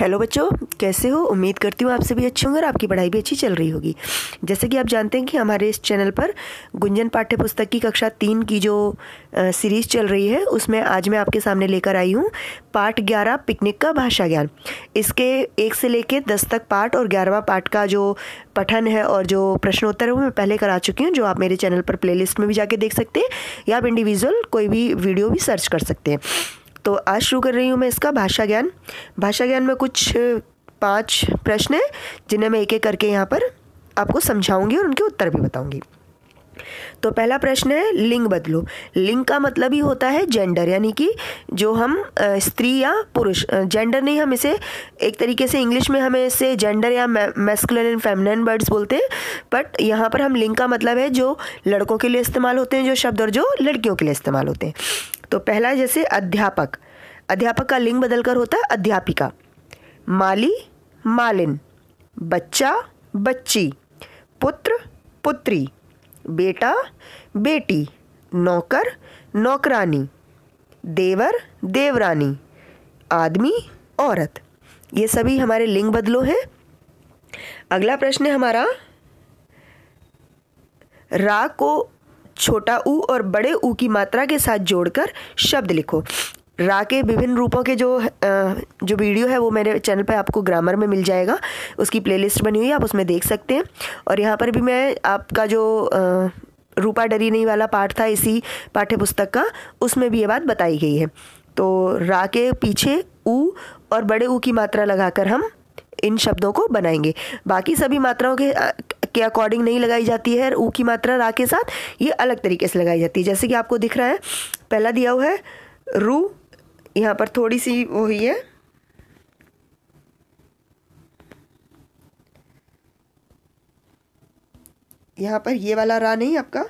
hello बच्चों कैसे हो उम्मीद करती हूँ आप सभी अच्छे होंगे और आपकी पढ़ाई भी अच्छी चल रही होगी जैसे कि आप जानते हैं कि हमारे इस चैनल पर गुंजन पाठ्य पुस्तक की कक्षा तीन की जो सीरीज़ चल रही है उसमें आज मैं आपके सामने लेकर आई हूँ पार्ट ग्यारह पिकनिक का भाषा ज्ञान इसके एक से लेकर दस तक पार्ट और ग्यारहवा पार्ट का जो पठन है और जो प्रश्नोत्तर है वो मैं पहले करा चुकी हूँ जो आप मेरे चैनल पर प्लेलिस्ट में भी जाके देख सकते हैं या आप इंडिविजुअल कोई भी वीडियो भी सर्च कर सकते हैं तो आज शुरू कर रही हूँ मैं इसका भाषा ज्ञान भाषा ज्ञान में कुछ पांच प्रश्न हैं जिन्हें मैं एक एक करके यहाँ पर आपको समझाऊंगी और उनके उत्तर भी बताऊंगी तो पहला प्रश्न है लिंग बदलो लिंग का मतलब ही होता है जेंडर यानी कि जो हम स्त्री या पुरुष जेंडर नहीं हम इसे एक तरीके से इंग्लिश में हमें इसे जेंडर या मेस्कुलर एंड फेमिनिन वर्ड्स बोलते हैं बट यहाँ पर हम लिंग का मतलब है जो लड़कों के लिए इस्तेमाल होते हैं जो शब्द और जो लड़कियों के लिए इस्तेमाल होते हैं तो पहला जैसे अध्यापक अध्यापक का लिंग बदल कर होता है अध्यापिका माली मालिन बच्चा बच्ची पुत्र पुत्री बेटा बेटी नौकर नौकरानी देवर देवरानी आदमी औरत ये सभी हमारे लिंग बदलो हैं अगला प्रश्न है हमारा रा को छोटा ऊ और बड़े ऊ की मात्रा के साथ जोड़कर शब्द लिखो रा के विभिन्न रूपों के जो जो वीडियो है वो मेरे चैनल पर आपको ग्रामर में मिल जाएगा उसकी प्लेलिस्ट बनी हुई है आप उसमें देख सकते हैं और यहाँ पर भी मैं आपका जो रूपा डरी नहीं वाला पाठ था इसी पाठ्य पुस्तक का उसमें भी ये बात बताई गई है तो रा के पीछे ऊ और बड़े ऊ की मात्रा लगाकर हम इन शब्दों को बनाएंगे बाकी सभी मात्राओं के के अकॉर्डिंग नहीं लगाई जाती है ऊ की मात्रा रा के साथ ये अलग तरीके से लगाई जाती है जैसे कि आपको दिख रहा है पहला दिया हुआ है रू यहाँ पर थोड़ी सी वो हुई है यहाँ पर ये वाला रा नहीं आपका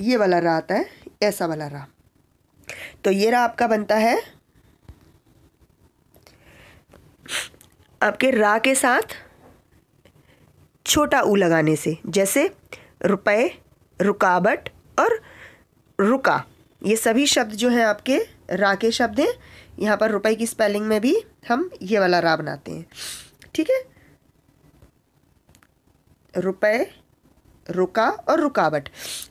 ये वाला रा आता है ऐसा वाला रा तो ये रा आपका बनता है आपके रा के साथ छोटा ऊ लगाने से जैसे रुपए रुकावट और रुका ये सभी शब्द जो हैं आपके रा के शब्द हैं यहाँ पर रुपए की स्पेलिंग में भी हम ये वाला रा बनाते हैं ठीक है रुपए रुका और रुकावट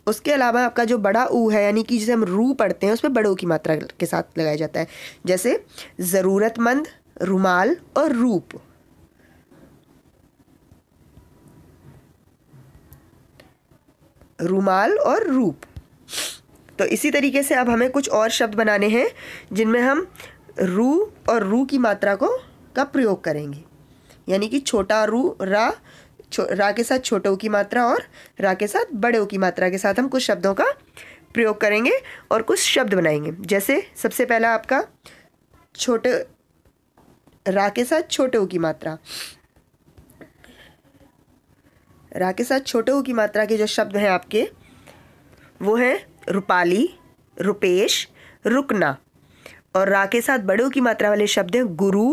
उसके अलावा आपका जो बड़ा ऊ है यानी कि जिसे हम रू पढ़ते हैं उसमें बड़ों की मात्रा के साथ लगाया जाता है जैसे ज़रूरतमंद रुमाल और रूप रुमाल और रूप तो इसी तरीके से अब हमें कुछ और शब्द बनाने हैं जिनमें हम रू और रू की मात्रा को का प्रयोग करेंगे यानी कि छोटा रू रा छो, रा के साथ छोटे की मात्रा और रा के साथ बड़े की मात्रा के साथ हम कुछ शब्दों का प्रयोग करेंगे और कुछ शब्द बनाएंगे जैसे सबसे पहला आपका छोटे रा के साथ छोटे की मात्रा रा के साथ छोटे की मात्रा के जो शब्द हैं आपके वो हैं रूपाली रुपेश रुकना और रा के साथ बड़ों की मात्रा वाले शब्द हैं गुरु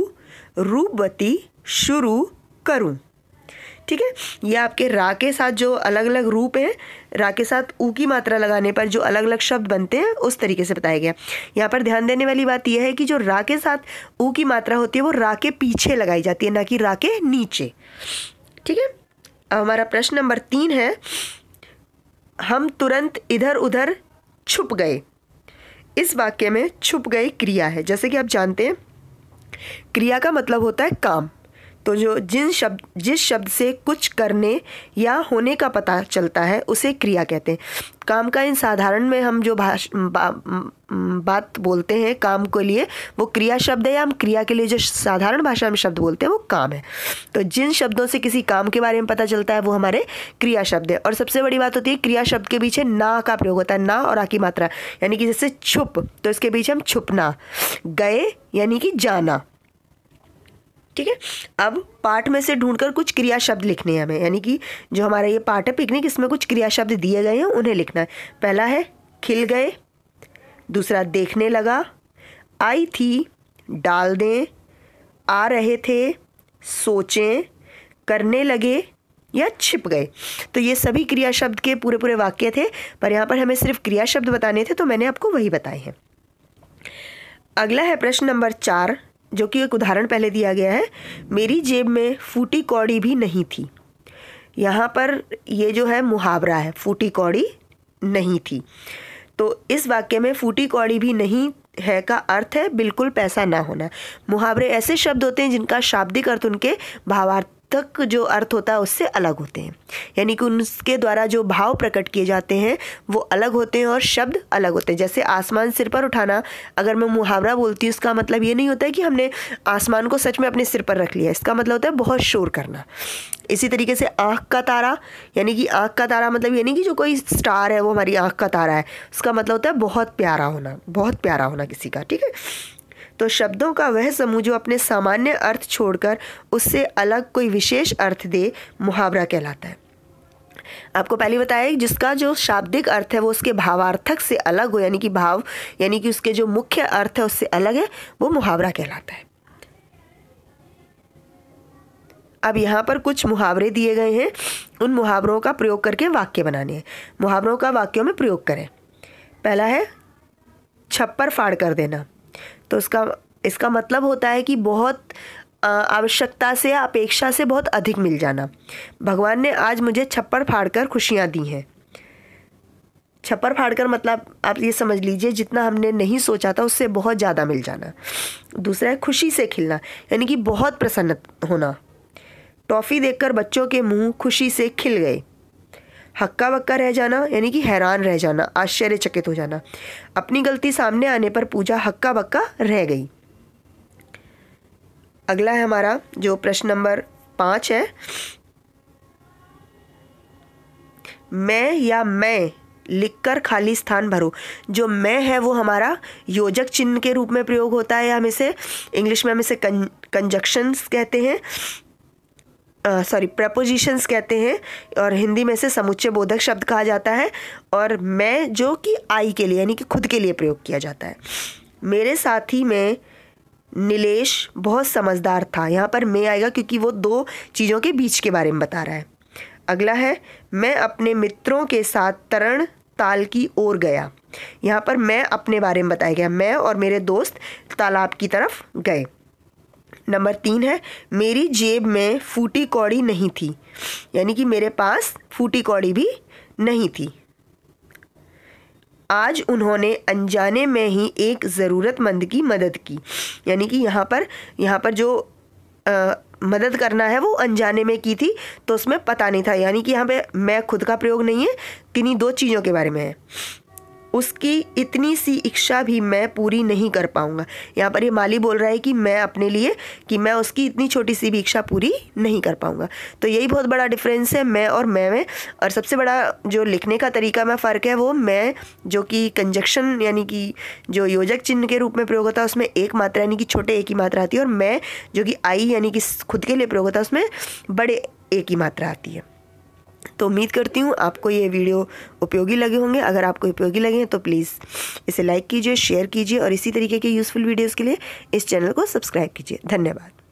रूपवती शुरू करु ठीक है ये आपके रा के साथ जो अलग अलग रूप हैं रा के साथ ऊ की मात्रा लगाने पर जो अलग अलग शब्द बनते हैं उस तरीके से बताया गया यहाँ पर ध्यान देने वाली बात यह है कि जो रा के साथ ऊ की मात्रा होती है वो रा के पीछे लगाई जाती है ना कि रा के नीचे ठीक है हमारा प्रश्न नंबर तीन है हम तुरंत इधर उधर छुप गए इस वाक्य में छुप गए क्रिया है जैसे कि आप जानते हैं क्रिया का मतलब होता है काम तो जो जिन शब्द जिस शब्द से कुछ करने या होने का पता चलता है उसे क्रिया कहते हैं काम का इन साधारण में हम जो भाष बा, बात बोलते हैं काम के लिए वो क्रिया शब्द है या हम क्रिया के लिए जो साधारण भाषा में शब्द बोलते हैं वो काम है तो जिन शब्दों से किसी काम के बारे में पता चलता है वो हमारे क्रिया शब्द है और सबसे बड़ी बात होती है क्रिया शब्द के पीछे ना का प्रयोग होता है ना और आ की मात्रा यानी कि जैसे छुप तो इसके पीछे हम छुपना गए यानी कि जाना ठीक है अब पाठ में से ढूंढकर कुछ क्रिया शब्द लिखने हैं हमें यानी कि जो हमारा ये पाठ है पिकनिक इसमें कुछ क्रिया शब्द दिए गए हैं उन्हें लिखना है पहला है खिल गए दूसरा देखने लगा आई थी डाल दें आ रहे थे सोचें करने लगे या छिप गए तो ये सभी क्रिया शब्द के पूरे पूरे वाक्य थे पर यहाँ पर हमें सिर्फ क्रिया शब्द बताने थे तो मैंने आपको वही बताए हैं अगला है प्रश्न नंबर चार जो कि एक उदाहरण पहले दिया गया है मेरी जेब में फूटी कौड़ी भी नहीं थी यहाँ पर ये जो है मुहावरा है फूटी कौड़ी नहीं थी तो इस वाक्य में फूटी कौड़ी भी नहीं है का अर्थ है बिल्कुल पैसा ना होना मुहावरे ऐसे शब्द होते हैं जिनका शाब्दिक अर्थ उनके भावार्थ तक जो अर्थ होता है उससे अलग होते हैं यानी कि उनके द्वारा जो भाव प्रकट किए जाते हैं वो अलग होते हैं और शब्द अलग होते हैं जैसे आसमान सिर पर उठाना अगर मैं मुहावरा बोलती हूँ इसका मतलब ये नहीं होता है कि हमने आसमान को सच में अपने सिर पर रख लिया इसका मतलब होता है बहुत शोर करना इसी तरीके से आँख का तारा यानी कि आँख का तारा मतलब ये नहीं कि जो कोई स्टार है वो हमारी आँख का तारा है उसका मतलब होता है बहुत प्यारा होना बहुत प्यारा होना किसी का ठीक है तो शब्दों का वह समूह जो अपने सामान्य अर्थ छोड़कर उससे अलग कोई विशेष अर्थ दे मुहावरा कहलाता है आपको पहले बताया जिसका जो शाब्दिक अर्थ है वो उसके भावार्थक से अलग हो यानी कि भाव यानी कि उसके जो मुख्य अर्थ है उससे अलग है वो मुहावरा कहलाता है अब यहाँ पर कुछ मुहावरे दिए गए हैं उन मुहावरों का प्रयोग करके वाक्य बनाने हैं मुहावरों का वाक्यों में प्रयोग करें पहला है छप्पर फाड़ कर देना तो उसका इसका मतलब होता है कि बहुत आवश्यकता से या अपेक्षा से बहुत अधिक मिल जाना भगवान ने आज मुझे छप्पर फाड़ कर खुशियाँ दी हैं छप्पर फाड़ कर मतलब आप ये समझ लीजिए जितना हमने नहीं सोचा था उससे बहुत ज़्यादा मिल जाना दूसरा है खुशी से खिलना यानी कि बहुत प्रसन्न होना टॉफ़ी देखकर बच्चों के मुंह खुशी से खिल गए हक्का बक्का रह जाना यानी कि हैरान रह जाना आश्चर्यचकित हो जाना अपनी गलती सामने आने पर पूजा हक्का बक्का रह गई अगला है हमारा जो प्रश्न नंबर पाँच है मैं या मैं लिखकर खाली स्थान भरो जो मैं है वो हमारा योजक चिन्ह के रूप में प्रयोग होता है हम इसे इंग्लिश में हम इसे कंजक्शंस कहते हैं सॉरी प्रपोजिशंस कहते हैं और हिंदी में से समुच्चय बोधक शब्द कहा जाता है और मैं जो कि आई के लिए यानी कि खुद के लिए प्रयोग किया जाता है मेरे साथी में नीलेश बहुत समझदार था यहाँ पर मैं आएगा क्योंकि वो दो चीज़ों के बीच के बारे में बता रहा है अगला है मैं अपने मित्रों के साथ तरण ताल की ओर गया यहाँ पर मैं अपने बारे में बताया गया मैं और मेरे दोस्त तालाब की तरफ गए नंबर तीन है मेरी जेब में फूटी कौड़ी नहीं थी यानी कि मेरे पास फूटी कौड़ी भी नहीं थी आज उन्होंने अनजाने में ही एक ज़रूरतमंद की मदद की यानी कि यहाँ पर यहाँ पर जो आ, मदद करना है वो अनजाने में की थी तो उसमें पता नहीं था यानी कि यहाँ पे मैं खुद का प्रयोग नहीं है किन्हीं दो चीज़ों के बारे में है उसकी इतनी सी इच्छा भी मैं पूरी नहीं कर पाऊँगा यहाँ पर ये माली बोल रहा है कि मैं अपने लिए कि मैं उसकी इतनी छोटी सी भी इच्छा पूरी नहीं कर पाऊँगा तो यही बहुत बड़ा डिफरेंस है मैं और मैं में और सबसे बड़ा जो लिखने का तरीका में फ़र्क है वो मैं जो कि कंजक्शन यानी कि जो योजक चिन्ह के रूप में प्रयोग होता है उसमें एक मात्रा यानी कि छोटे एक ही मात्रा आती है और मैं जो कि आई यानी कि खुद के लिए प्रयोग होता है उसमें बड़े एक ही मात्रा आती है तो उम्मीद करती हूँ आपको ये वीडियो उपयोगी लगे होंगे अगर आपको उपयोगी लगे हैं तो प्लीज़ इसे लाइक कीजिए शेयर कीजिए और इसी तरीके के यूज़फुल वीडियोज़ के लिए इस चैनल को सब्सक्राइब कीजिए धन्यवाद